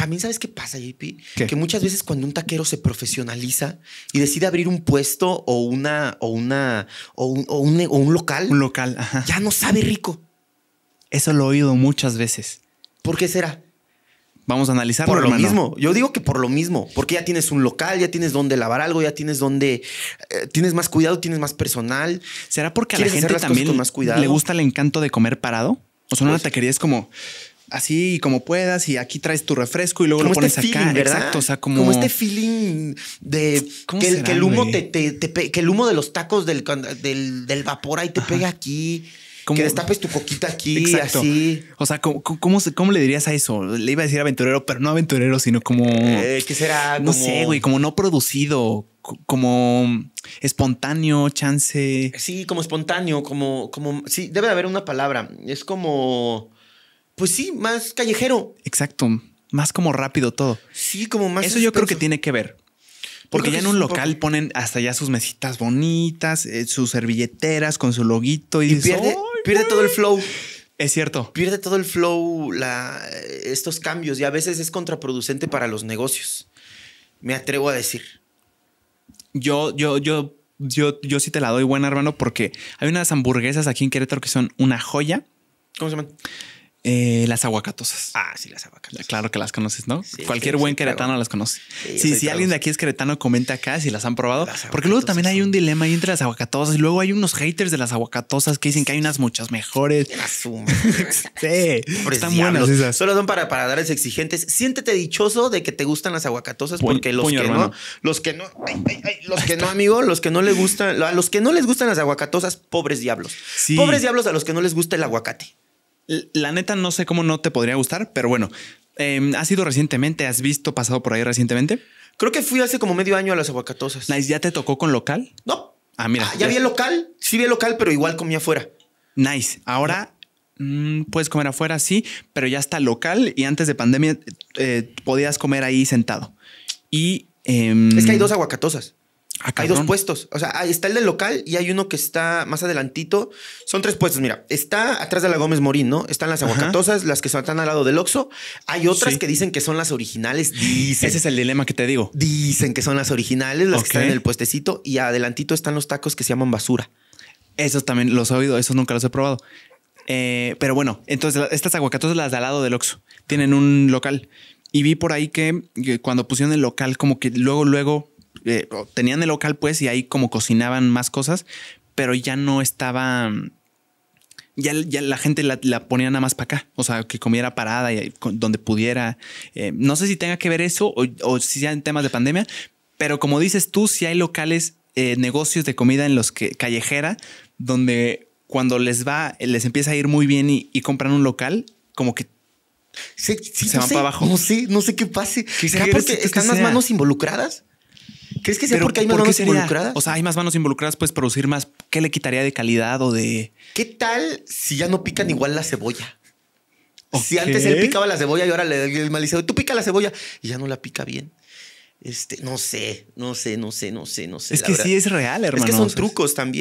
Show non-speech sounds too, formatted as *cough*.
También sabes qué pasa, JP? Que muchas veces cuando un taquero se profesionaliza y decide abrir un puesto o una, o una, un, local. Un local, Ya no sabe rico. Eso lo he oído muchas veces. ¿Por qué será? Vamos a analizarlo. Por lo mismo. Yo digo que por lo mismo. Porque ya tienes un local, ya tienes donde lavar algo, ya tienes donde. Eh, tienes más cuidado, tienes más personal. ¿Será porque a la gente también le gusta el encanto de comer parado? O sea, una pues taquería es como así como puedas y aquí traes tu refresco y luego lo pones este acá. Exacto, o sea, como... como este feeling de que, el humo te, que el humo de los tacos del, vapor ahí te pega aquí. Que destapes tu coquita aquí, Exacto. así. O sea, ¿cómo, ¿cómo, le dirías a eso? Le iba a decir aventurero, pero no aventurero, sino como... Eh, ¿Qué será? No sé, güey, como no producido, como espontáneo, chance. Sí, como espontáneo, como... como sí, debe de haber una palabra. Es como pues sí, más callejero. Exacto, más como rápido todo. Sí, como más. Eso yo creo que tiene que ver. Porque ya en un local ponen hasta ya sus mesitas bonitas, eh, sus servilleteras con su loguito y, y pierde, todo el flow. Es cierto. Pierde todo el flow, estos cambios y a veces es contraproducente para los negocios. Me atrevo a decir. Yo, yo, yo, yo, yo sí te la doy buena, hermano, porque hay unas hamburguesas aquí en Querétaro que son una joya. ¿Cómo se llaman? Eh, las aguacatosas. Ah, sí, las aguacatosas. Claro que las conoces, ¿no? Cualquier buen queretano las conoce. Sí, si alguien de aquí es queretano, comenta acá si las han probado. porque luego también hay un dilema ahí entre las aguacatosas. Y luego hay unos haters de las aguacatosas que dicen que hay unas muchas mejores. *laughs* sí, están buenas Solo son para darles exigentes. Siéntete dichoso de que te gustan las aguacatosas porque los que no, los que no, los que no, amigo, los que no les gustan, a los que no les gustan las aguacatosas, pobres diablos. Pobres diablos a los que no les gusta el aguacate. La neta, no sé cómo no te podría gustar, pero bueno, em, ¿has ido recientemente? ¿Has visto pasado por ahí recientemente? Creo que fui hace como medio año a las aguacatosas. Nice, ¿ya te tocó con local? No. Ah, mira. Ah, ya, vi el local. Sí vi el local, pero igual comí afuera. Nice. Ahora mm, puedes comer afuera, sí, pero ya está local y antes de pandemia eh, podías comer ahí sentado. Y. Em, es que hay dos aguacatosas. Ah, hay dos puestos. O sea, está el del local y hay uno que está más adelantito. Son tres puestos. Mira, está atrás de la Gómez Morín, ¿no? Están las aguacatosas, las que están al lado del Oxo. Hay otras que dicen que son las originales. Dicen. Ese es el dilema que te digo. Dicen que son las originales, las que están en el puestecito. Y adelantito están los tacos que se llaman basura. Esos también los he oído. Esos nunca los he probado. Eh, pero bueno, entonces estas aguacatosas, las de al lado del Oxo. tienen un local. Y vi por ahí que cuando pusieron el local, como que luego, luego eh, tenían el local pues y ahí como cocinaban más cosas, pero ya no estaba... Ya, la gente la, ponía nada más para acá, o sea, que comiera parada y donde pudiera. Eh, no sé si tenga que ver eso o, si si en temas de pandemia, pero como dices tú, si hay locales, eh, negocios de comida en los que callejera, donde cuando les va, les empieza a ir muy bien y, compran un local, como que se van para abajo. No sé, no sé qué pase. están las manos involucradas. ¿Crees que sea porque hay más manos involucradas? O sea, hay más manos involucradas, puedes producir más. ¿Qué le quitaría de calidad o de...? ¿Qué tal si ya no pican igual la cebolla? Si antes él picaba la cebolla y ahora le el tú pica la cebolla y ya no la pica bien. Este, no sé, no sé, no sé, no sé, no sé. Es que sí es real, hermano. Es que son trucos también.